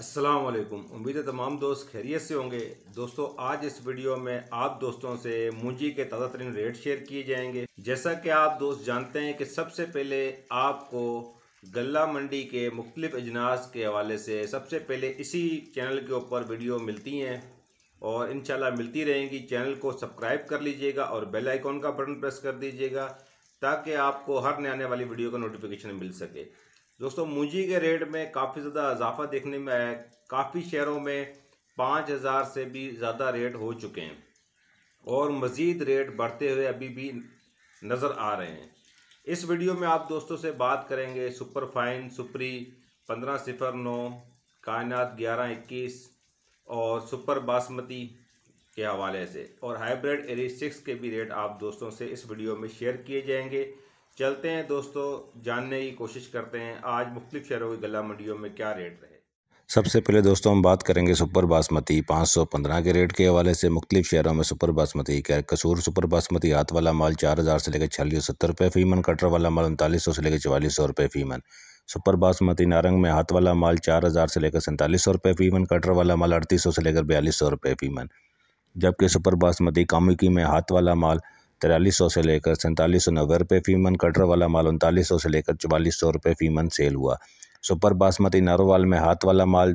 असलकुम उम्मीद है तमाम दोस्त खैरियत से होंगे दोस्तों आज इस वीडियो में आप दोस्तों से मुंजी के ताज़ा तरीन रेट शेयर किए जाएंगे जैसा कि आप दोस्त जानते हैं कि सबसे पहले आपको गला मंडी के मुख्तलिफ अजनास के हवाले से सबसे पहले इसी चैनल के ऊपर वीडियो मिलती हैं और इन मिलती रहेंगी चैनल को सब्सक्राइब कर लीजिएगा और बेल आइकॉन का बटन प्रेस कर दीजिएगा ताकि आपको हर नए आने वाली वीडियो का नोटिफिकेशन मिल सके दोस्तों मुंजी के रेट में काफ़ी ज़्यादा इजाफा देखने में आया है काफ़ी शहरों में पाँच हज़ार से भी ज़्यादा रेट हो चुके हैं और मज़ीद रेट बढ़ते हुए अभी भी नज़र आ रहे हैं इस वीडियो में आप दोस्तों से बात करेंगे सुपर फाइन सुपरी पंद्रह सिफर नौ कायनात ग्यारह इक्कीस और सुपर बासमती के हवाले से और हाइब्रिड एरी सिक्स के भी रेट आप दोस्तों से इस वीडियो में शेयर किए जाएंगे चलते हैं दोस्तों जानने की कोशिश करते हैं आज मुख्तु शहरों की गला मंडियों में क्या रेट रहे सबसे पहले दोस्तों हम बात करेंगे सुपर बासमती 515 के रेट के हवाले से मुख्तु शहरों में सुपर बासमती का कसूर सुपर बासमती हाथ वाला माल चार हज़ार से लेकर छियालीस सत्तर रुपये फ़ीमन कटर वाला माल उनतालीस सौ से लेकर चवालीस सौ रुपये फ़ीमन सुपर बासमती नारंग में हाथ वाला माल चार हज़ार से लेकर सैंतालीस सौ रुपये फ़ीमन कटर वाला माल अड़तीस सौ से लेकर बयालीस सौ रुपये फ़ीमन जबकि सुपर बासमती कामिकी में हाथ वाला माल तिरालीस सौ से लेकर सैंतालीस सौ नब्बे रुपये फ़ीमन कटर वाला माल उनतालीस सौ से लेकर चवालीस सौ रुपये फ़ीमन सेल हुआ सुपर बासमती नारोवाल में हाथ वाला माल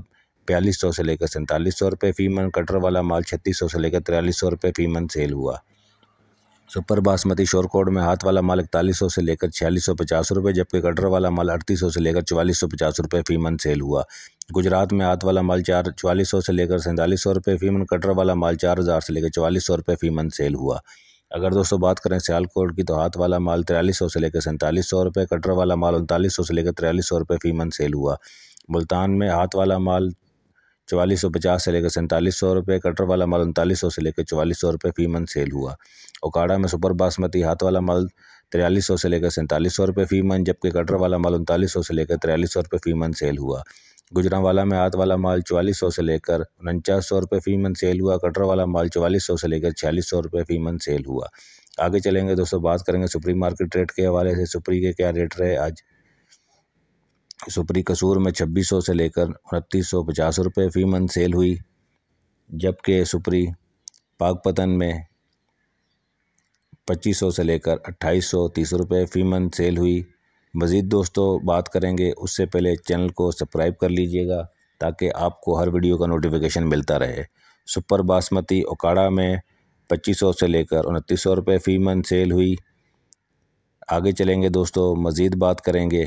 बयालीस सौ से लेकर सैंतालीस सौ रुपये फ़ीमन कटर वाला माल छत्तीस सौ से लेकर तिरालीस सौ रुपये फ़ीमन सेल हुआ सुपर बासमती शोरकोड में हाथ वाला माल इकतालीस सौ से लेकर छियालीस सौ पचास रुपये जबकि कटर वाला माल अड़तीस सौ से लेकर चवालीस सौ पचास रुपये फ़ीमन सेल हुआ गुजरात में हाथ वाला माल चार चवालीस सौ से लेकर सैंतालीस सौ रुपये फ़ीमन कटर वाला माल चार हज़ार से लेकर चवालीस सौ रुपये फ़ीमन सेल हुआ अगर दोस्तों बात करें सियालकोट की तो हाथ वाला माल तिरालीस सौ से लेकर सैंतालीस सौ रुपये कटर वाला माल उनतालीस से लेकर तिरालीस सौ रुपये फ़ीमन सेल हुआ मुल्तान में हाथ वाला माल चवालीस सौ पचास से लेकर सैंतालीस सौ रुपये कटर वाला माल उनतालीस सौ से लेकर चवालीस सौ रुपये फ़ीमन सेल हुआ ओकाड़ा में सुपर बासमती हाथ वाला माल तिरालीस सौ से लेकर सैंतालीस सौ रुपये फ़ीमन जबकि कटर वाला माल उनतालीस सौ से लेकर तिरालीस सौ रुपये फ़ीमन सेल हुआ गुजरांवाला में हाथ वाला माल चवालीस सौ से लेकर उनचास सौ रुपये फ़ी मन सेल हुआ कटरा वाला माल चवालीस सौ से लेकर छियालीस सौ रुपये फ़ी मन सेल हुआ आगे चलेंगे दोस्तों बात करेंगे सुप्री मार्केट रेट के हवाले से सुप्री के क्या रेट रहे आज सुप्री कसूर में छब्बीस सौ से लेकर उनतीस सौ पचास रुपये फ़ी मन सेल हुई जबकि सुप्री पाकपतन में पच्चीस सौ से लेकर अट्ठाईस सौ तीस रुपये फ़ी मन सेल हुई मज़ीद दोस्तों बात करेंगे उससे पहले चैनल को सब्सक्राइब कर लीजिएगा ताकि आपको हर वीडियो का नोटिफिकेशन मिलता रहे सुपर बासमती ओकाड़ा में 2500 से लेकर उनतीस सौ रुपये फ़ी मन सेल हुई आगे चलेंगे दोस्तों मज़ीद बात करेंगे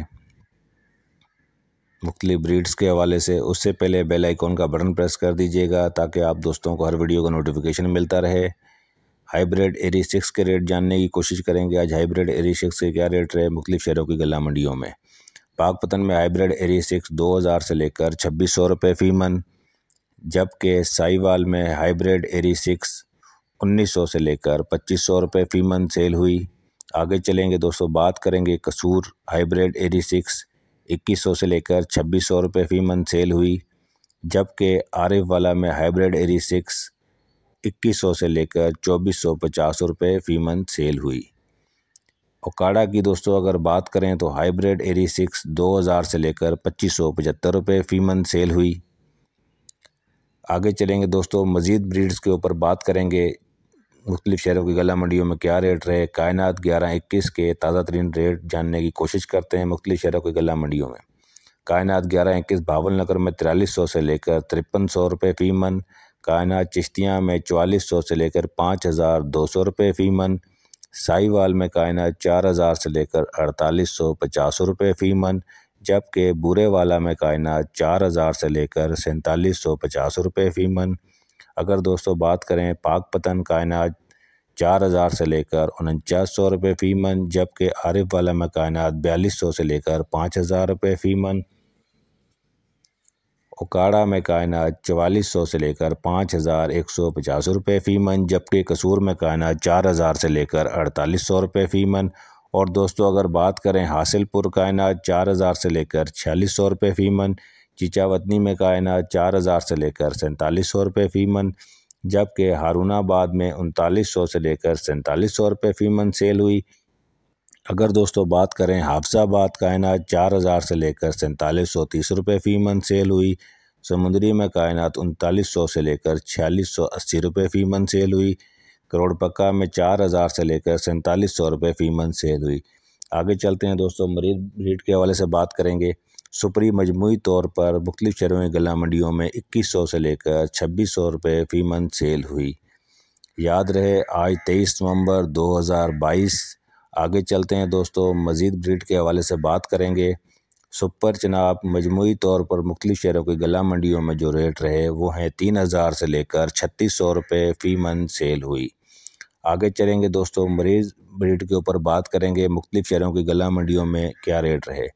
मुख्तलि ब्रीड्स के हवाले से उससे पहले बेल आइकॉन का बटन प्रेस कर दीजिएगा ताकि आप दोस्तों को हर वीडियो का नोटिफिकेशन मिलता रहे हाइब्रिड एरी सिक्स के रेट जानने की कोशिश करेंगे आज हाइब्रिड एरी सिक्स के क्या रेट रहे मुख्तु शहरों की गला मंडियों में पाकपतन में हाइब्रिड एरी सिक्स दो हज़ार से लेकर छब्बीस सौ रुपये फ़ी मन जबकि साईवाल में हाइब्रिड एरी सिक्स उन्नीस सौ से लेकर पच्चीस सौ रुपये फ़ी मन सेल हुई आगे चलेंगे दोस्तों बात करेंगे कसूर हाइब्रिड एरी सिक्स इक्कीस सौ से लेकर छब्बीस सौ रुपये फ़ी मन सेल हुई जबकि आरिफ वाला में हाइब्रिड एरी सिक्स इक्कीस सौ से लेकर चौबीस सौ पचास रुपये फी मंथ सेल हुई ओकाड़ा की दोस्तों अगर बात करें तो हाइब्रिड एरी सिक्स दो हज़ार से लेकर पच्चीस सौ पचहत्तर रुपये फ़ी मंथ सेल हुई आगे चलेंगे दोस्तों मज़ीद ब्रीड्स के ऊपर बात करेंगे मुख्तलिफ शहरों की गला मंडियों में क्या रेट रहे कायनात ग्यारह इक्कीस के ताज़ा तरीन रेट जानने की कोशिश करते हैं मुख्तलिफ शहरों की गला मंडियों में कायनात ग्यारह इक्कीस भावल नगर में तिरालीस सौ से लेकर तिरपन सौ रुपये फ़ी मंथ कायनात चिश्तियाँ में चवालीस सौ से लेकर पाँच हज़ार दो सौ रुपये फ़ी मन साहिवाल में कायनात चार हज़ार से लेकर अड़तालीस सौ पचास रुपये फ़ी मन जबकि वाला में कायना चार हज़ार से लेकर सैंतालीस सौ पचास रुपये फ़ी मन अगर दोस्तों बात करें पाक पतन कायनात चार हज़ार से लेकर उनचास सौ रुपये फ़ी मन जबकि आरिफ वाला में कायनात बयालीस सौ से लेकर पाँच हज़ार रुपये फ़ी मन ओकाड़ा में कायनात चवालीस सौ से लेकर पाँच हज़ार एक सौ पचास रुपये फ़ी मन जबकि कसूर में कायनात चार हज़ार से लेकर अड़तालीस सौ रुपये फ़ी मन और दोस्तों अगर बात करें हासिलपुर कायनात चार हज़ार से लेकर छियालीस सौ रुपये फ़ी मन चिचावतनी में कायनात चार हज़ार से लेकर सैंतालीस सौ रुपये फ़ी मन जबकि हारूनाबाद में उनतालीस सौ से लेकर सैंतालीस सौ रुपये फ़ी मन सेल हुई अगर दोस्तों बात करें हाफसाबाद कायनात चार हज़ार से लेकर सैंतालीस सौ तीस रुपये फ़ी मन सेल हुई समुद्री में कायनात उनतालीस सौ से लेकर छियालीस सौ अस्सी रुपये फ़ी मन सेल हुई करोड़पक्का में चार हज़ार से लेकर सैंतालीस सौ रुपये फ़ी मन सेल हुई आगे चलते हैं दोस्तों मरीज रेट के हवाले से बात करेंगे सुपरी मजमू तौर पर मुख्तलिफ शहरों में गला मंडियों में इक्कीस सौ से लेकर छब्बीस सौ रुपये फ़ी मन सेल हुई याद रहे आज तेईस नवंबर दो हज़ार बाईस आगे चलते हैं दोस्तों मज़ीद ब्रीड के हवाले से बात करेंगे सुपर चनाब मजमू तौर पर मुख्तु शहरों की गला मंडियों में जो रेट रहे वो हैं तीन हज़ार से लेकर छत्तीस सौ रुपये फ़ी मन सेल हुई आगे चलेंगे दोस्तों मरीज़ ब्रीड के ऊपर बात करेंगे मुख्तु शहरों की गला मंडियों में क्या रेट रहे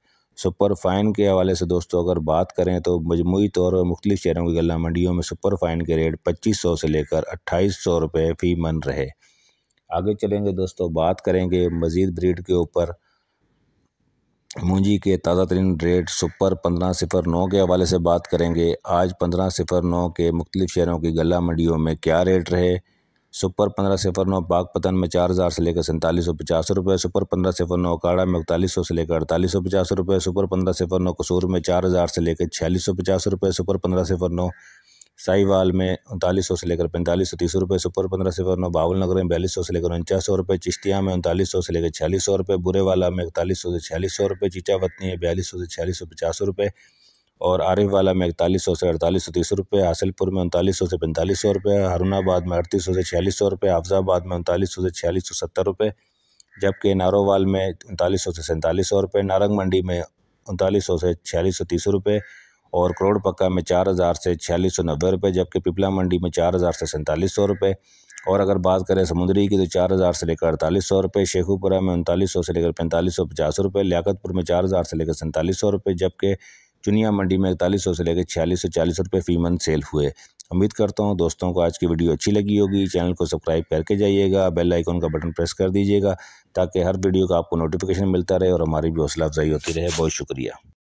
सुपर फाइन के हवाले से दोस्तों अगर बात करें तो मजमू तौर पर मुख्तु शहरों की गला मंडियों में सुपर फाइन के रेट पच्चीस सौ से लेकर अट्ठाईस सौ रुपये फ़ी मन रहे आगे चलेंगे दोस्तों बात करेंगे मज़ीद ब्रीड के ऊपर मुंजी के ताज़ा तरीन रेट सुपर पंद्रह सिफर नौ के हवाले से बात करेंगे आज पंद्रह सिफर नौ के मुख्तलिफ शहरों की गला मंडियों में क्या रेट रहे सुपर पंद्रह सिफर नौ बागपतन में चार हज़ार से लेकर सैंतालीस सौ पचास रुपये सुपर पंद्रह सिफर नौ काड़ा में इकतालीस सौ से लेकर अड़तालीस सौ पचास रुपये सुपर पंद्रह सिफर नौ कसूर में चार हज़ार से लेकर छियालीस सौ पचास रुपये सुपर पंद्रह सिफर नौ साहिवाल में उनतालीस सौ से लेकर पैंतालीस सौ तीस रुपये सुपर पंद्रह सौ नौ बावल नगर में बयालीस सौ से लेकर उनचास सौ रुपये चिश्तिया में उनतालीस सौ से लेकर छियालीस सौ रुपये बुरेवाला में इकतालीस से छियालीस सौ रुपये चिचावतनी है बयालीस सौ से छियालीस सौ पचास रुपये और आरिफ वाला में इकतालीस सौ से अड़तालीस सौ तीस रुपये हासिलपुर में उनतालीस से पैंतालीस सौ रुपये हरुणाबाद में अड़तीस सौ से छियालीस सौ रुपये हाफजाबाद में उनतालीस सौ से छियालीस सौ सत्तर रुपये जबकि नारोवाल में उनतालीस सौ से सैंतालीस सौ रुपये नारंग मंडी में उनतालीस सौ से छियालीस सौ तीस रुपये और करोड़ पक्का में चार हज़ार से छियालीस सौ नब्बे रुपये जबकि पिपला मंडी में चार हज़ार से सैंतालीस सौ रुपये और अगर बात करें समुद्री की तो चार हज़ार से लेकर अड़तालीस सौ रुपये शेखुपुरा में उनतालीस सौ से लेकर पैंतालीस सौ पचास रुपये लियाकतपुर में चार हज़ार से लेकर सैंतालीस सौ रुपये जबकि चुनिया मंडी में इकतालीस सौ से लेकर छियालीस सौ चालीस रुपये फ़ी मंथ सेल हुए उम्मीद करता हूँ दोस्तों को आज की वीडियो अच्छी लगी होगी चैनल को सब्सक्राइब करके जाइएगा बेल आइकॉन का बटन प्रेस कर दीजिएगा ताकि हर वीडियो का आपको नोटिफिकेशन मिलता रहे और हमारी भी हौसला अफजाई होती रहे बहुत शुक्रिया